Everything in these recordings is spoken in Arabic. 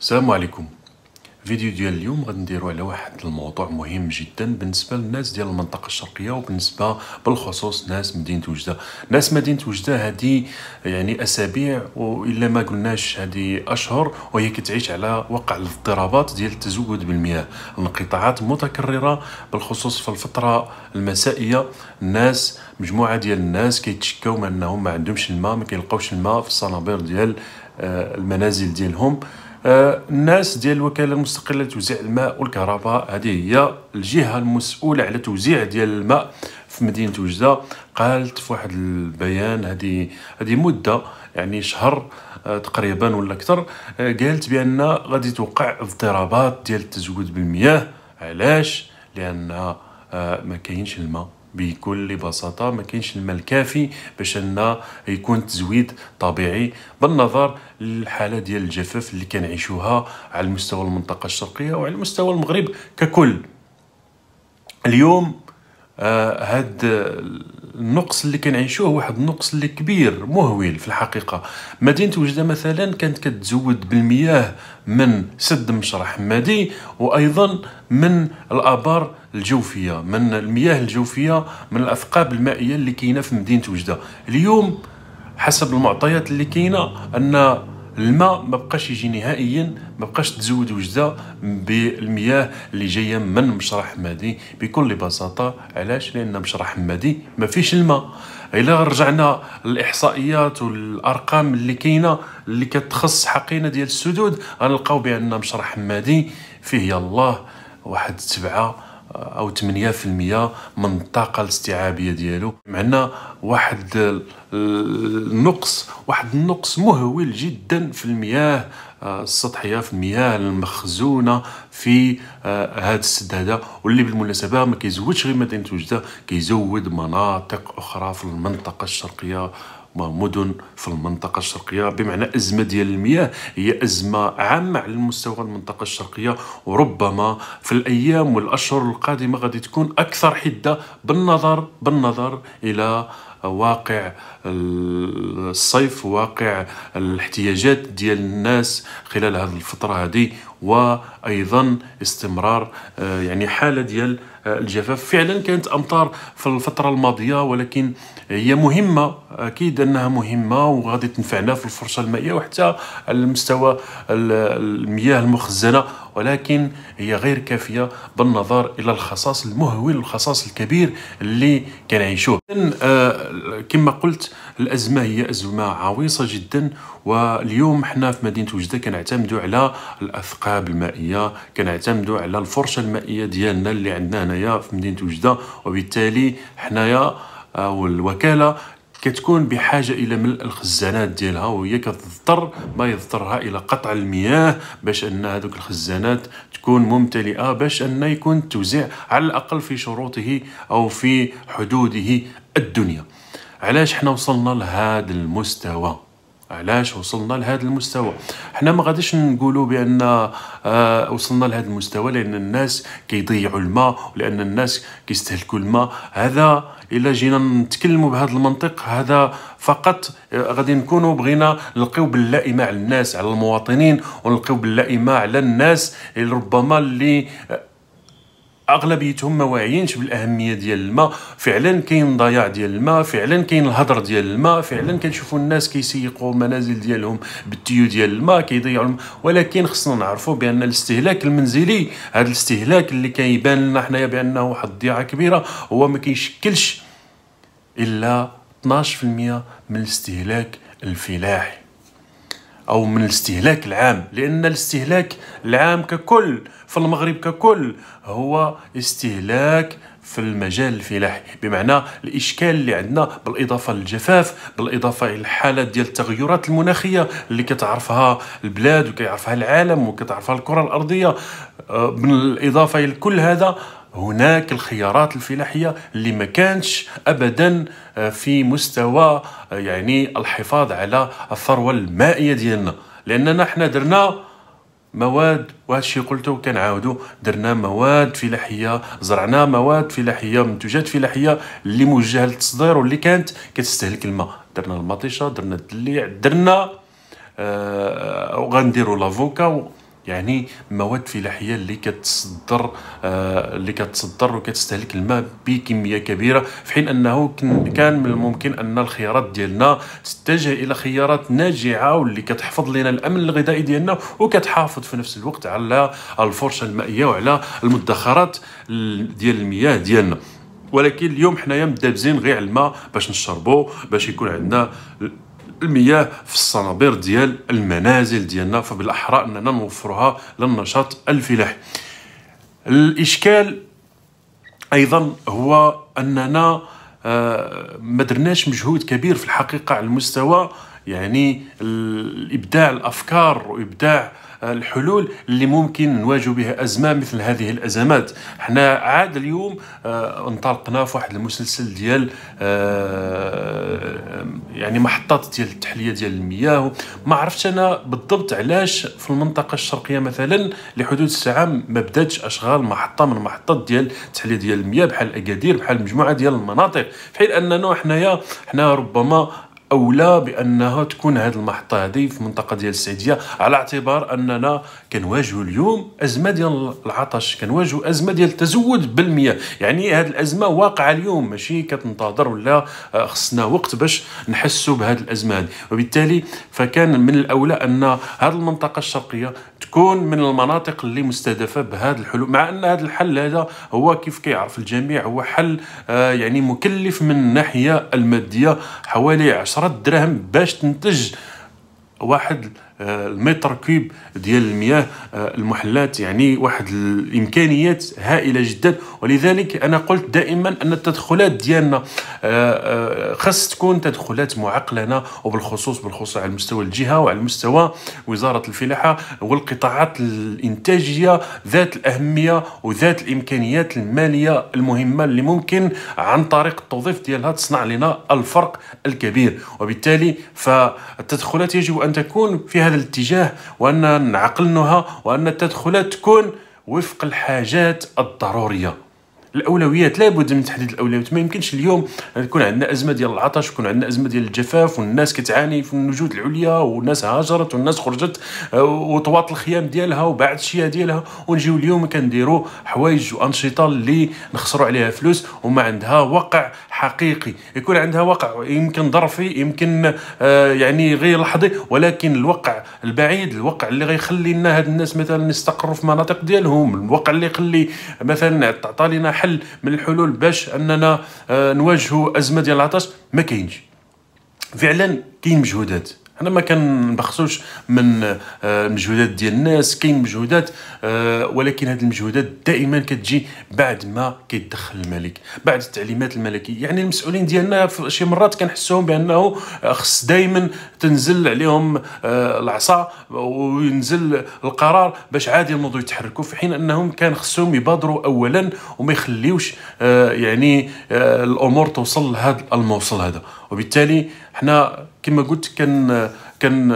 السلام عليكم فيديو ديال اليوم غنديرو على واحد الموضوع مهم جدا بالنسبه للناس ديال المنطقه الشرقيه وبالنسبه بالخصوص ناس مدينه وجده ناس مدينه وجده هذه يعني اسابيع والا ما قلناش هذه اشهر وهي كتعيش على وقع الاضطرابات ديال التزود بالمياه الانقطاعات متكرره بالخصوص في الفتره المسائيه الناس مجموعه ديال الناس كيتشكاو من انهم ما عندهمش الماء ما كيلقاوش الماء في الصنابير ديال آه، المنازل ديالهم آه، الناس ديال الوكاله المستقله لتوزيع الماء والكهرباء هذه هي الجهه المسؤوله على توزيع ديال الماء في مدينه وجده قالت في واحد البيان هذه هذه مده يعني شهر آه، تقريبا ولا اكثر آه، قالت بان غادي توقع اضطرابات ديال التزود بالمياه علاش لان ما كاينش الماء بكل بساطة ما كاينش المال كافي باش أن يكون تزويد طبيعي بالنظر للحالة ديال الجفاف اللي كنعيشوها على مستوى المنطقة الشرقية وعلى مستوى المغرب ككل اليوم آه هاد النقص اللي كنعيشوه واحد النقص اللي كبير مهول في الحقيقه مدينه وجده مثلا كانت كتزود بالمياه من سد مشرح حمادي وايضا من الابار الجوفيه من المياه الجوفيه من الاثقاب المائيه اللي كاينه في مدينه وجده اليوم حسب المعطيات اللي كاينه ان الماء ما بقاش يجي نهائيا ما بقاش تزود وجده بالمياه اللي جايه من مشرح حمادي بكل بساطه علاش لان مشرح حمادي ما فيش الماء الا رجعنا للاحصائيات والارقام اللي كاينه اللي كتخص حقينا ديال السدود غنلقاو بان مشرح حمادي فيه يالله واحد سبعه او 8% من الطاقه الاستيعابيه ديالو معنا واحد النقص واحد النقص مهول جدا في المياه آه، السطحيه في المياه المخزونه في آه، هذا السد هذا واللي بالمناسبه ما كيزودش غير مدينه وجده كيزود مناطق اخرى في المنطقه الشرقيه مدن في المنطقة الشرقية بمعنى أزمة ديال المياه هي أزمة عامة على مستوى المنطقة الشرقية وربما في الأيام والأشهر القادمة غادي تكون أكثر حدة بالنظر بالنظر إلى واقع الصيف واقع الاحتياجات ديال الناس خلال هذه الفترة هذه وايضا استمرار آه، يعني حاله ديال آه، الجفاف فعلا كانت امطار في الفتره الماضيه ولكن هي مهمه اكيد انها مهمه وغادي تنفعنا في الفرصه المائيه وحتى على المستوى المياه المخزنه ولكن هي غير كافيه بالنظر الى الخصاص المهول والخصاص الكبير اللي كنعيشوه آه، كما قلت الازمه هي ازمه عويصه جدا واليوم حنا في مدينه وجده كنعتمدوا على الاثقال السحاب المائيه كنعتمدوا على الفرشه المائيه ديالنا اللي عندنا هنايا في مدينه وجده وبالتالي حنايا او آه، الوكاله كتكون بحاجه الى ملء الخزانات ديالها وهي كتضطر ما يضطرها الى قطع المياه باش ان هذوك الخزانات تكون ممتلئه باش ان يكون التوزيع على الاقل في شروطه او في حدوده الدنيا علاش حنا وصلنا لهذا المستوى علاش وصلنا لهذا المستوى حنا ما غاديش نقولوا بان آه وصلنا لهذا المستوى لان الناس كيضيعوا الماء ولان الناس كيستهلكوا الماء هذا الا جينا نتكلموا بهذا المنطق هذا فقط آه، غادي نكونوا بغينا نلقيو باللائمه على الناس على المواطنين ونلقيو باللائمه على الناس اللي ربما اللي آه، اغلبيتهم ما واعيينش بالاهميه ديال الماء فعلا كاين ضياع ديال الماء فعلا كاين الهدر ديال الماء فعلا كنشوفوا الناس كيسيقوا المنازل ديالهم بالتيو ديال الماء كيضيعوا الماء ولكن خصنا نعرفوا بان الاستهلاك المنزلي هذا الاستهلاك اللي كيبان لنا حنايا بانه واحد الضياعه كبيره هو ما كيشكلش الا 12% من الاستهلاك الفلاحي او من الاستهلاك العام لان الاستهلاك العام ككل في المغرب ككل هو استهلاك في المجال الفلاحي بمعنى الاشكال اللي عندنا بالاضافه للجفاف بالاضافه الى الحالات ديال التغيرات المناخيه اللي كتعرفها البلاد وكيعرفها العالم وكتعرفها الكره الارضيه بالاضافه آه، الى كل هذا هناك الخيارات الفلاحيه اللي ما كانتش ابدا آه، في مستوى آه، يعني الحفاظ على الثروه المائيه ديالنا لاننا حنا درنا مواد وهذا الشيء قلته كنعاودو درنا مواد فلاحيه زرعنا مواد فلاحيه منتوجات فلاحيه اللي موجهه للتصدير واللي كانت كتستهلك الماء درنا المطيشه درنا الدليع درنا آه وغنديروا لافوكا يعني مواد فلاحيه اللي كتصدر آه اللي كتصدر وكتستهلك الماء بكميه كبيره في حين انه كان من الممكن ان الخيارات ديالنا تتجه الى خيارات ناجعه واللي كتحفظ لنا الامن الغذائي ديالنا وكتحافظ في نفس الوقت على الفرشه المائيه وعلى المدخرات ديال المياه ديالنا ولكن اليوم حنايا مدابزين غير على الماء باش نشربوا باش يكون عندنا المياه في الصنابير ديال المنازل ديالنا فبالاحرى اننا نوفروها للنشاط الفلاحي الاشكال ايضا هو اننا آه، ما درناش مجهود كبير في الحقيقه على المستوى يعني ابداع الافكار وابداع الحلول اللي ممكن نواجه بها ازمه مثل هذه الازمات حنا عاد اليوم آه، انطلقنا في واحد المسلسل ديال آه، يعني محطات ديال التحليه ديال المياه ما عرفتش انا بالضبط علاش في المنطقه الشرقيه مثلا لحدود الساعه ما بداتش اشغال محطه من محطات ديال التحليه ديال المياه بحال اكادير بحال مجموعه ديال المناطق في حين اننا حنايا حنا ربما اولى بانها تكون هذه المحطه هذه في المنطقه ديال السعديه على اعتبار اننا كنواجهوا اليوم ازمه ديال العطش كنواجهوا ازمه ديال التزود بالمياه يعني هذه الازمه واقعه اليوم ماشي كتنتظر ولا آه، خصنا وقت باش نحسوا بهذه الازمه هذه وبالتالي فكان من الاولى ان هذه المنطقه الشرقيه تكون من المناطق اللي مستهدفه بهذا الحلول مع ان هذا الحل هذا هو كيف كيعرف الجميع هو حل آه، يعني مكلف من الناحيه الماديه حوالي 10 10 دراهم باش تنتج واحد آه، المتر كوب ديال المياه آه، المحلات يعني واحد الامكانيات هائله جدا ولذلك انا قلت دائما ان التدخلات ديالنا آه، خاص تكون تدخلات معقلنه وبالخصوص بالخصوص على مستوى الجهه وعلى مستوى وزاره الفلاحه والقطاعات الانتاجيه ذات الاهميه وذات الامكانيات الماليه المهمه اللي ممكن عن طريق التوظيف ديالها تصنع لنا الفرق الكبير وبالتالي فالتدخلات يجب ان تكون في هذا هذا الاتجاه وأن نعقلنها وأن التدخلات تكون وفق الحاجات الضروريه الاولويات لابد من تحديد الاولويات ما يمكنش اليوم يكون عندنا ازمه ديال العطش ويكون عندنا ازمه ديال الجفاف والناس كتعاني في النجود العليا والناس هاجرت والناس خرجت آه، وطوات الخيام ديالها وبعد الشيا ديالها ونجيو اليوم كنديروا حوايج وانشطه اللي نخسروا عليها فلوس وما عندها وقع حقيقي يكون عندها وقع يمكن ظرفي يمكن آه، يعني غير لحظي ولكن الوقع البعيد الوقع اللي غيخلي لنا هاد الناس مثلا يستقروا في مناطق ديالهم الوقع اللي يخلي مثلا تعطى لنا حل من الحلول باش اننا آه، نواجهوا ازمه ديال العطش ما كاينش فعلا كاين مجهودات انا ما كنبخسوش من المجهودات آه، ديال الناس كاين مجهودات آه، ولكن هذه المجهودات دائما كتجي بعد ما كيدخل الملك بعد التعليمات الملكيه يعني المسؤولين ديالنا شي مرات كنحسهم بانه خص دائما تنزل عليهم آه، العصا وينزل القرار باش عادي ينوضوا يتحركوا في حين انهم كان خصهم يبادروا اولا وما يخليوش يعني الامور توصل لهذا الموصل هذا وبالتالي حنا كما قلت كان كان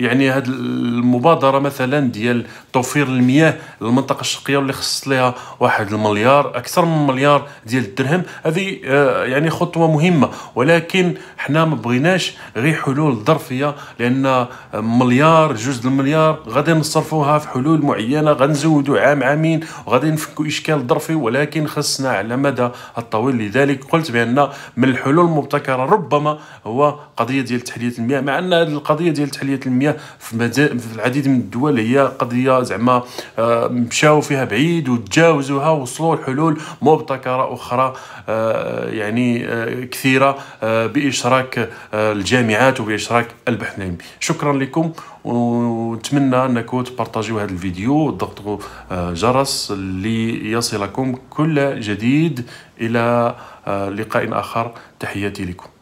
يعني هذه المبادره مثلا ديال توفير المياه للمنطقه الشرقيه واللي خصص لها واحد المليار اكثر من مليار ديال الدرهم هذه آه، يعني خطوه مهمه ولكن حنا ما بغيناش غير حلول ظرفيه لان مليار جوج المليار غادي نصرفوها في حلول معينه غنزودوا عام عامين وغادي نفكوا اشكال ظرفي ولكن خصنا على مدى الطويل لذلك قلت بان من الحلول المبتكره ربما هو قضيه ديال تحليه المياه مع ان هذه القضيه ديال تحليه المياه في, في العديد من الدول هي قضيه زعما آه، مشاو فيها بعيد وتجاوزوها وصلوا لحلول مبتكره اخرى آه، يعني آه، كثيره باشراك الجامعات وباشراك البحث العلمي شكرا لكم ونتمنى انكم تبارطاجيو هذا الفيديو وتضغطوا جرس ليصلكم كل جديد الى لقاء اخر تحياتي لكم